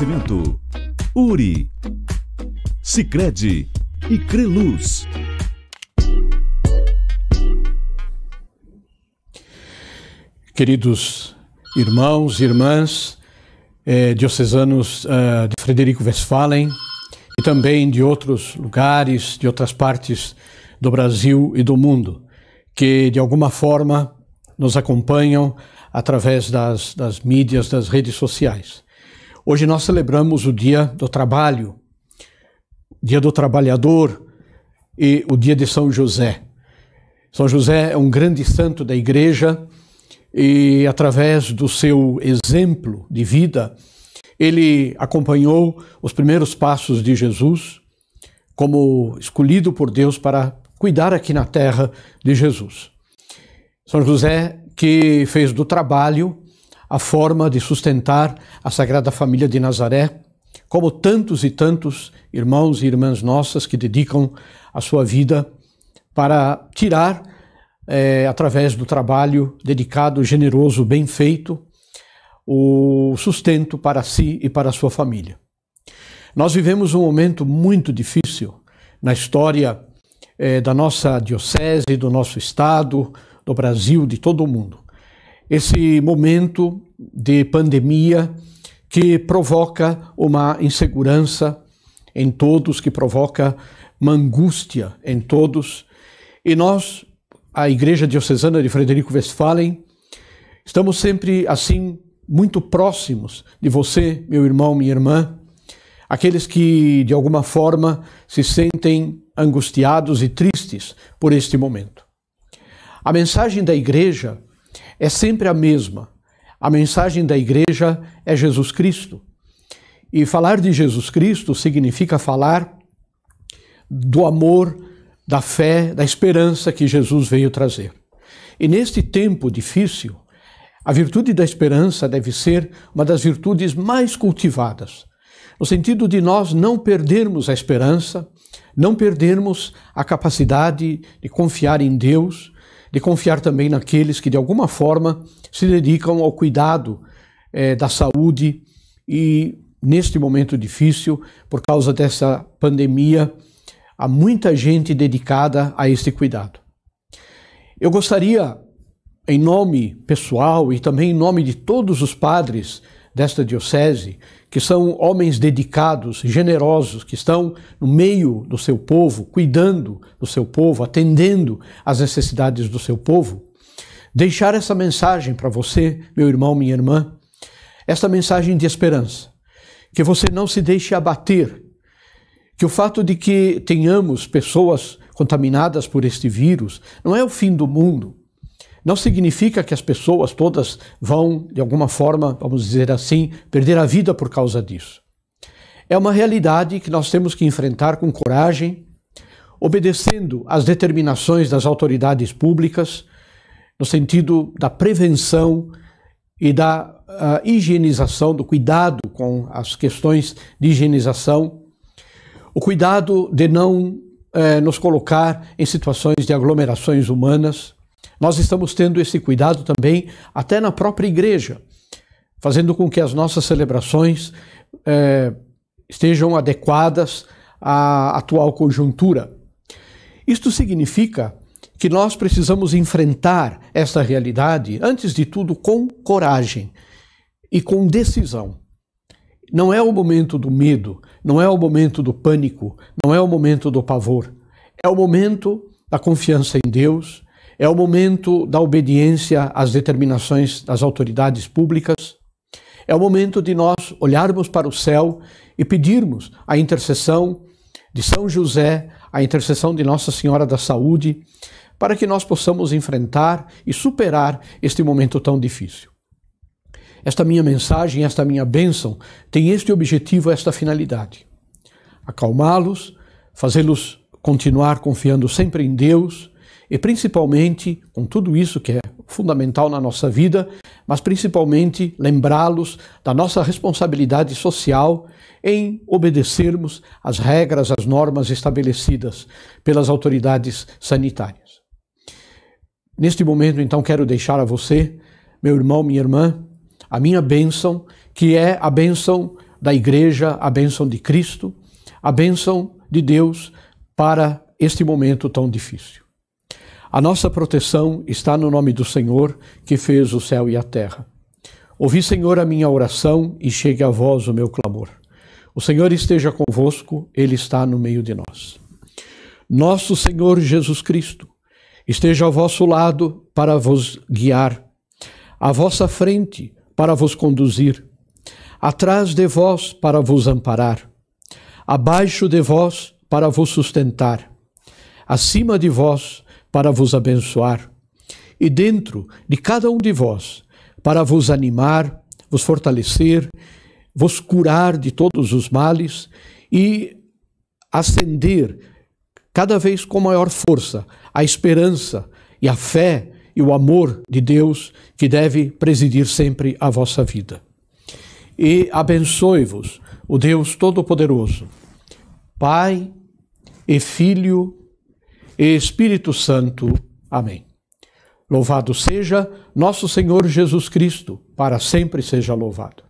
Oferecimento Uri, Sicredi e Creluz. Queridos irmãos e irmãs eh, diocesanos eh, de Frederico Westphalen e também de outros lugares, de outras partes do Brasil e do mundo, que de alguma forma nos acompanham através das, das mídias, das redes sociais. Hoje nós celebramos o Dia do Trabalho, Dia do Trabalhador e o Dia de São José. São José é um grande santo da igreja e, através do seu exemplo de vida, ele acompanhou os primeiros passos de Jesus como escolhido por Deus para cuidar aqui na terra de Jesus. São José que fez do trabalho a forma de sustentar a Sagrada Família de Nazaré, como tantos e tantos irmãos e irmãs nossas que dedicam a sua vida para tirar, é, através do trabalho dedicado, generoso, bem feito, o sustento para si e para a sua família. Nós vivemos um momento muito difícil na história é, da nossa diocese, do nosso estado, do Brasil, de todo o mundo esse momento de pandemia que provoca uma insegurança em todos, que provoca uma angústia em todos. E nós, a Igreja Diocesana de Frederico Westphalen, estamos sempre assim muito próximos de você, meu irmão, minha irmã, aqueles que de alguma forma se sentem angustiados e tristes por este momento. A mensagem da Igreja é sempre a mesma. A mensagem da igreja é Jesus Cristo. E falar de Jesus Cristo significa falar do amor, da fé, da esperança que Jesus veio trazer. E neste tempo difícil, a virtude da esperança deve ser uma das virtudes mais cultivadas, no sentido de nós não perdermos a esperança, não perdermos a capacidade de confiar em Deus, de confiar também naqueles que de alguma forma se dedicam ao cuidado eh, da saúde e neste momento difícil, por causa dessa pandemia, há muita gente dedicada a este cuidado. Eu gostaria, em nome pessoal e também em nome de todos os padres desta diocese, que são homens dedicados, generosos, que estão no meio do seu povo, cuidando do seu povo, atendendo às necessidades do seu povo, deixar essa mensagem para você, meu irmão, minha irmã, esta mensagem de esperança, que você não se deixe abater, que o fato de que tenhamos pessoas contaminadas por este vírus não é o fim do mundo, não significa que as pessoas todas vão, de alguma forma, vamos dizer assim, perder a vida por causa disso. É uma realidade que nós temos que enfrentar com coragem, obedecendo às determinações das autoridades públicas, no sentido da prevenção e da ah, higienização, do cuidado com as questões de higienização, o cuidado de não eh, nos colocar em situações de aglomerações humanas nós estamos tendo esse cuidado também até na própria igreja, fazendo com que as nossas celebrações é, estejam adequadas à atual conjuntura. Isto significa que nós precisamos enfrentar essa realidade, antes de tudo, com coragem e com decisão. Não é o momento do medo, não é o momento do pânico, não é o momento do pavor. É o momento da confiança em Deus, é o momento da obediência às determinações das autoridades públicas. É o momento de nós olharmos para o céu e pedirmos a intercessão de São José, a intercessão de Nossa Senhora da Saúde, para que nós possamos enfrentar e superar este momento tão difícil. Esta minha mensagem, esta minha bênção tem este objetivo, esta finalidade: acalmá-los, fazê-los continuar confiando sempre em Deus, e principalmente, com tudo isso que é fundamental na nossa vida, mas principalmente lembrá-los da nossa responsabilidade social em obedecermos às regras, às normas estabelecidas pelas autoridades sanitárias. Neste momento, então, quero deixar a você, meu irmão, minha irmã, a minha bênção, que é a bênção da Igreja, a bênção de Cristo, a bênção de Deus para este momento tão difícil. A nossa proteção está no nome do Senhor, que fez o céu e a terra. Ouvi, Senhor, a minha oração e chegue a vós o meu clamor. O Senhor esteja convosco, Ele está no meio de nós. Nosso Senhor Jesus Cristo esteja ao vosso lado para vos guiar, à vossa frente para vos conduzir, atrás de vós para vos amparar, abaixo de vós para vos sustentar, acima de vós para vos abençoar, e dentro de cada um de vós, para vos animar, vos fortalecer, vos curar de todos os males e acender cada vez com maior força a esperança e a fé e o amor de Deus que deve presidir sempre a vossa vida. E abençoe-vos o Deus Todo-Poderoso, Pai e Filho e Espírito Santo. Amém. Louvado seja nosso Senhor Jesus Cristo, para sempre seja louvado.